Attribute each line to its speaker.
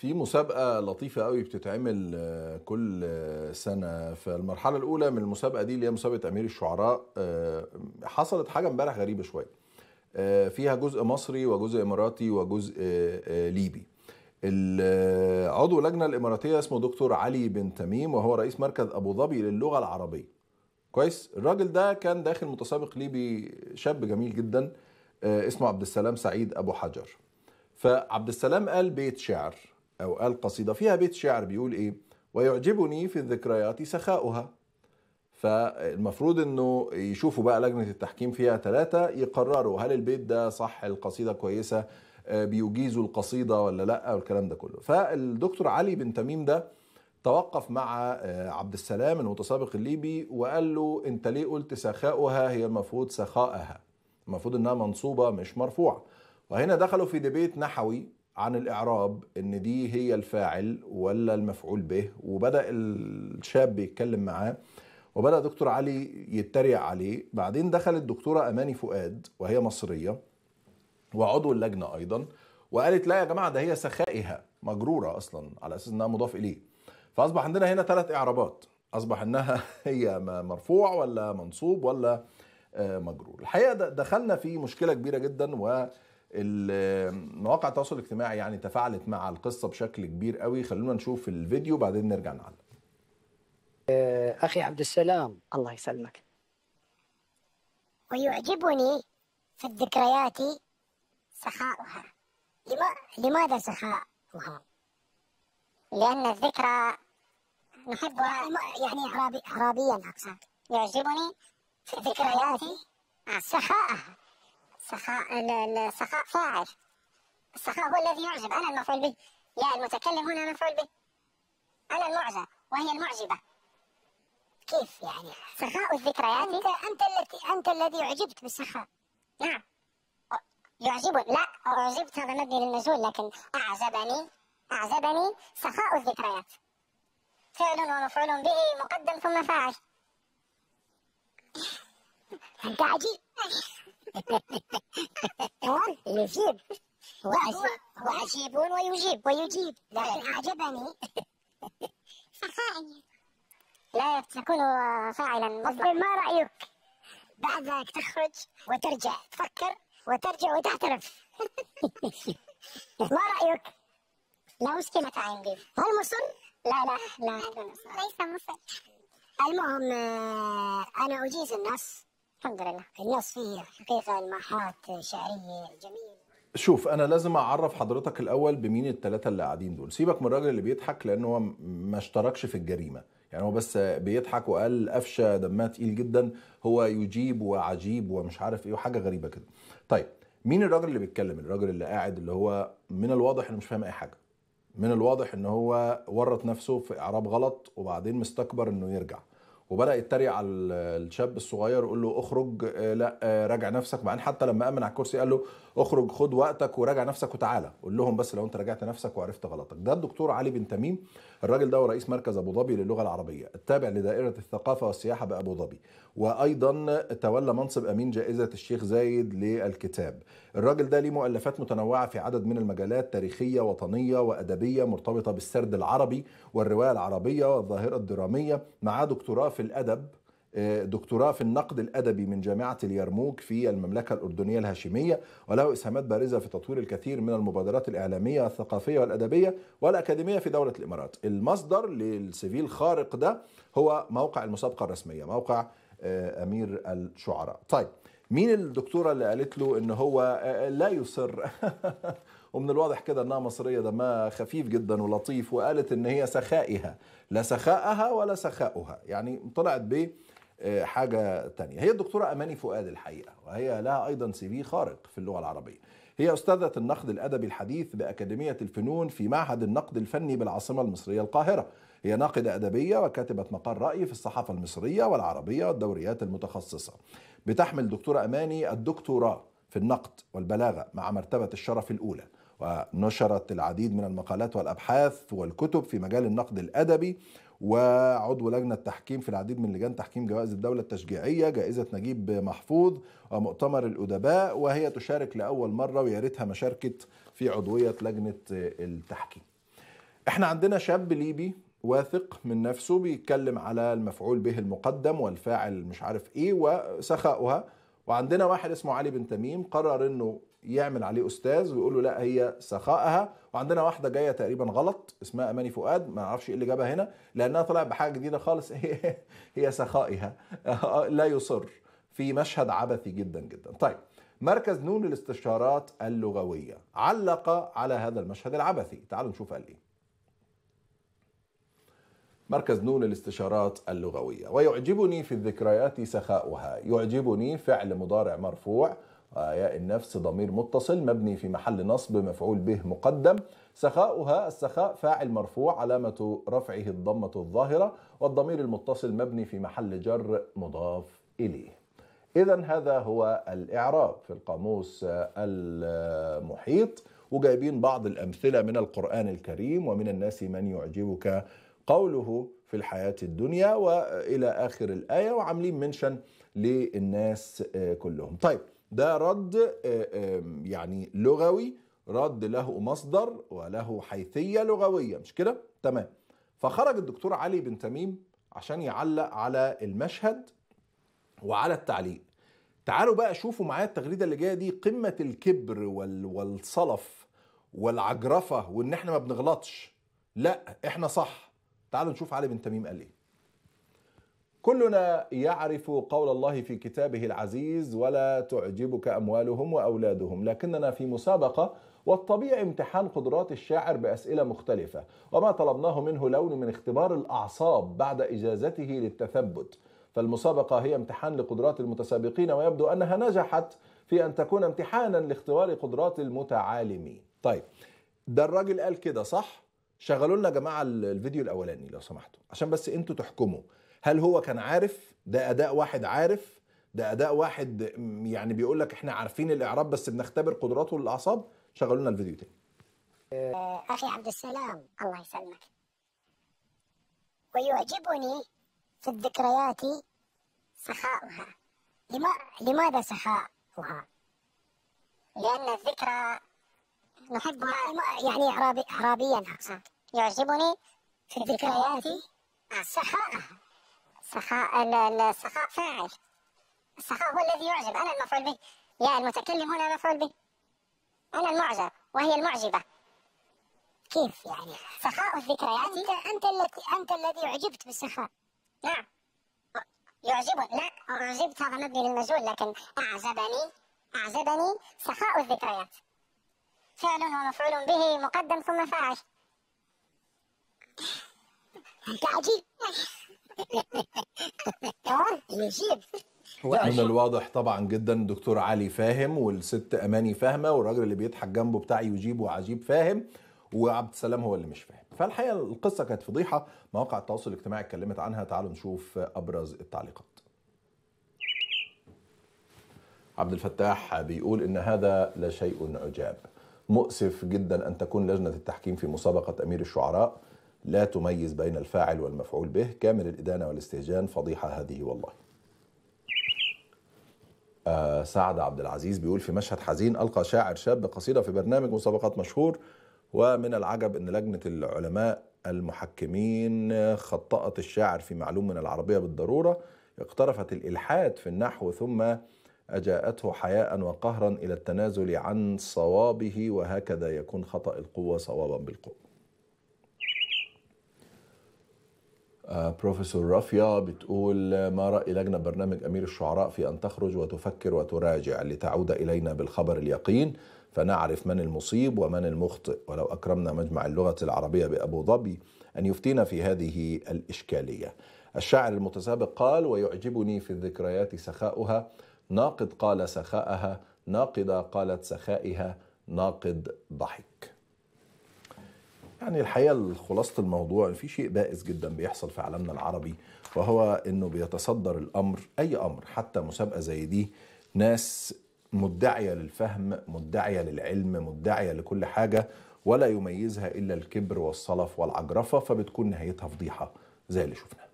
Speaker 1: في مسابقة لطيفة قوي بتتعمل آه، كل آه، سنة فالمرحلة الأولى من المسابقة دي اللي هي مسابقة أمير الشعراء آه، حصلت حاجة امبارح غريبة شوية فيها جزء مصري وجزء إماراتي وجزء ليبي عضو اللجنة الإماراتية اسمه دكتور علي بن تميم وهو رئيس مركز أبو ظبي للغة العربية كويس الراجل ده كان داخل متسابق ليبي شاب جميل جدا اسمه عبد السلام سعيد أبو حجر فعبد السلام قال بيت شعر أو قال قصيدة فيها بيت شعر بيقول إيه ويعجبني في الذكريات سخاؤها فالمفروض انه يشوفوا بقى لجنه التحكيم فيها ثلاثه يقرروا هل البيت ده صح القصيده كويسه آه، بيجيزوا القصيده ولا لا والكلام ده كله فالدكتور علي بن تميم ده توقف مع آه، عبد السلام المتسابق الليبي وقال له انت ليه قلت سخاؤها هي المفروض سخاءها المفروض انها منصوبه مش مرفوعه وهنا دخلوا في ديبيت نحوي عن الإعراب إن دي هي الفاعل ولا المفعول به وبدأ الشاب يتكلم معاه وبدأ دكتور علي يتريق عليه بعدين دخلت دكتورة أماني فؤاد وهي مصرية وعضو اللجنة أيضا وقالت لا يا جماعة ده هي سخائها مجرورة أصلا على أساس إنها مضاف إليه فأصبح عندنا هنا ثلاث إعرابات أصبح إنها هي مرفوع ولا منصوب ولا آه، مجرور الحقيقة دخلنا في مشكلة كبيرة جدا و مواقع التواصل الاجتماعي يعني تفاعلت مع القصه بشكل كبير قوي خلونا نشوف الفيديو بعدين نرجع نعلق آه،
Speaker 2: اخي عبد السلام الله يسلمك ويعجبني في الذكريات سخاؤها لماذا سخاؤها لان الذكرى نحبها يعني اعرابيا اقصد يعجبني في ذكرياتي سخاءها السخاء السخاء فاعل السخاء هو الذي يعجب أنا المفعول به يا المتكلم هنا مفعول به أنا المعجب وهي المعجبة كيف يعني سخاء الذكريات أنت أنت التي أنت الذي أعجبت بالسخاء نعم يعجبك لا أعجبت هذا مبني للمجهول لكن أعجبني أعجبني سخاء الذكريات فعل ومفعول به مقدم ثم فاعل أنت عجيب طيب، يجيب هو عجيب ويجيب ويجيب لكن أعجبني لا تكون فاعلا مصدر ما رأيك بعد ذلك تخرج وترجع تفكر وترجع وتعترف ما رأيك؟ لا مشكلة عندي هل مصر؟ لا لا لا ليس مصر المهم آه، أنا أجيز الناس الحمد لله النص فيه حقيقة الماحات شعرية جميل
Speaker 1: شوف انا لازم اعرف حضرتك الاول بمين الثلاثه اللي قاعدين دول سيبك من الراجل اللي بيضحك لان هو ما اشتركش في الجريمه يعني هو بس بيضحك وقال قفشه دمها تقيل جدا هو يجيب وعجيب ومش عارف ايه وحاجه غريبه كده طيب مين الراجل اللي بيتكلم الراجل اللي قاعد اللي هو من الواضح انه مش فاهم اي حاجه من الواضح ان هو ورط نفسه في اعراب غلط وبعدين مستكبر انه يرجع وبدا يتريق على الشاب الصغير يقول له اخرج آه، لا آه، راجع نفسك بعدين حتى لما امن على الكرسي قال له اخرج خد وقتك وراجع نفسك وتعالى قول لهم بس لو انت راجعت نفسك وعرفت غلطك ده الدكتور علي بن تميم الراجل ده هو رئيس مركز ابو ظبي للغه العربيه التابع لدائره الثقافه والسياحه بابو ظبي وايضا تولى منصب امين جائزه الشيخ زايد للكتاب الراجل ده ليه مؤلفات متنوعه في عدد من المجالات تاريخيه وطنيه وادبيه مرتبطه بالسرد العربي والروايه العربيه والظاهره الدراميه مع دكتوراه في الادب آه، دكتوراه في النقد الادبي من جامعه اليرموك في المملكه الاردنيه الهاشميه وله اسهامات بارزه في تطوير الكثير من المبادرات الاعلاميه والثقافيه والادبيه والاكاديميه في دوله الامارات. المصدر للسيفيل الخارق ده هو موقع المسابقه الرسميه، موقع آه، امير الشعراء طيب مين الدكتوره اللي قالت له ان هو آه، آه، لا يصر ومن الواضح كده انها مصريه دمها خفيف جدا ولطيف وقالت ان هي سخائها لا سخاءها ولا سخاؤها يعني طلعت ب حاجة تانية هي الدكتورة أماني فؤاد الحقيقة وهي لها أيضا سي في خارق في اللغة العربية هي أستاذة النقد الأدبي الحديث بأكاديمية الفنون في معهد النقد الفني بالعاصمة المصرية القاهرة هي ناقدة أدبية وكاتبة مقال رأي في الصحافة المصرية والعربية والدوريات المتخصصة بتحمل دكتورة أماني الدكتوراه في النقد والبلاغة مع مرتبة الشرف الأولى ونشرت العديد من المقالات والأبحاث والكتب في مجال النقد الأدبي وعضو لجنة تحكيم في العديد من لجان تحكيم جوائز الدولة التشجيعية جائزة نجيب محفوظ ومؤتمر الأدباء وهي تشارك لأول مرة ويا ريتها ما شاركت في عضوية لجنة التحكيم. احنا عندنا شاب ليبي واثق من نفسه بيتكلم على المفعول به المقدم والفاعل مش عارف ايه وسخاؤها وعندنا واحد اسمه علي بن تميم قرر انه يعمل عليه استاذ ويقول له لا هي سخاءها وعندنا واحده جايه تقريبا غلط اسمها اماني فؤاد ما اعرفش ايه اللي جابها هنا لانها طلعت بحاجه جديده خالص هي هي سخائها لا يصر في مشهد عبثي جدا جدا طيب مركز نون للاستشارات اللغويه علق على هذا المشهد العبثي تعالوا نشوف قال ايه مركز نون للاستشارات اللغوية ويعجبني في الذكريات سخاؤها يعجبني فعل مضارع مرفوع ياء آية النفس ضمير متصل مبني في محل نصب مفعول به مقدم سخاؤها السخاء فاعل مرفوع علامة رفعه الضمة الظاهرة والضمير المتصل مبني في محل جر مضاف إليه إذا هذا هو الإعراب في القاموس المحيط وجايبين بعض الأمثلة من القرآن الكريم ومن الناس من يعجبك قوله في الحياة الدنيا وإلى آخر الآية وعاملين منشن للناس آه، كلهم طيب ده رد آه، يعني لغوي رد له مصدر وله حيثية لغوية مش كده؟ تمام فخرج الدكتور علي بن تميم عشان يعلق على المشهد وعلى التعليق تعالوا بقى شوفوا معايا التغريدة اللي جاية دي قمة الكبر والصلف والعجرفة وإن إحنا ما بنغلطش لا إحنا صح تعالوا نشوف علي بن تميم قال ايه كلنا يعرف قول الله في كتابه العزيز ولا تعجبك اموالهم واولادهم لكننا في مسابقه والطبيعي امتحان قدرات الشاعر باسئله مختلفه وما طلبناه منه لون من اختبار الاعصاب بعد اجازته للتثبت فالمسابقه هي امتحان لقدرات المتسابقين ويبدو انها نجحت في ان تكون امتحانا لاختبار قدرات المتعالمين طيب ده الراجل قال كده صح شغلوا لنا يا جماعه الفيديو الاولاني لو سمحتوا عشان بس انتوا تحكموا هل هو كان عارف ده اداء واحد عارف ده اداء واحد يعني بيقول لك احنا عارفين الاعراب بس بنختبر قدراته للاعصاب شغلوا لنا الفيديو تاني
Speaker 2: آه، اخي عبد السلام الله يسلمك ويعجبني في الذكريات سخاؤها لما لماذا سخاؤها لان الذكرى نحب يعني إعرابي إعرابيا أقصد يعجبني في ذكرياتي السخاء السخاء السخاء فاعل السخاء هو الذي يعجب أنا المفعول به يا المتكلم هنا مفعول به أنا المعجب وهي المعجبة كيف يعني سخاء الذكريات أنت أنت الذي أنت الذي أعجبت بالسخاء نعم يعجبني لا أعجبت هذا مبني للمجهول لكن أعجبني أعجبني سخاء الذكريات فعل ومفعول به مقدم ثم فاعل انت عجيب يجيب
Speaker 1: من الواضح طبعا جدا دكتور علي فاهم والست اماني فاهمه والراجل اللي بيضحك جنبه بتاع يجيب وعجيب فاهم وعبد السلام هو اللي مش فاهم فالحقيقه القصه كانت فضيحه مواقع التواصل الاجتماعي اتكلمت عنها تعالوا نشوف ابرز التعليقات عبد الفتاح بيقول ان هذا لا شيء عجاب مؤسف جدا أن تكون لجنة التحكيم في مسابقة أمير الشعراء لا تميز بين الفاعل والمفعول به كامل الإدانة والاستهجان فضيحة هذه والله آه سعد عبد العزيز بيقول في مشهد حزين ألقى شاعر شاب قصيدة في برنامج مسابقات مشهور ومن العجب أن لجنة العلماء المحكمين خطأت الشاعر في معلوم من العربية بالضرورة اقترفت الإلحاد في النحو ثم أجاءته حياء وقهرا إلى التنازل عن صوابه وهكذا يكون خطأ القوة صوابا بالقوة آه، بروفيسور رافيا بتقول ما رأي لجنة برنامج أمير الشعراء في أن تخرج وتفكر وتراجع لتعود إلينا بالخبر اليقين فنعرف من المصيب ومن المخطئ ولو أكرمنا مجمع اللغة العربية بأبو ظبي أن يفتينا في هذه الإشكالية الشاعر المتسابق قال ويعجبني في الذكريات سخاؤها ناقد قال سخاءها ناقدة قالت سخائها ناقد ضحك يعني الحقيقة خلاصة الموضوع في شيء بائس جدا بيحصل في عالمنا العربي وهو انه بيتصدر الامر اي امر حتى مسابقة زي دي ناس مدعية للفهم مدعية للعلم مدعية لكل حاجة ولا يميزها الا الكبر والصلف والعجرفة فبتكون نهايتها فضيحة زي اللي شفناه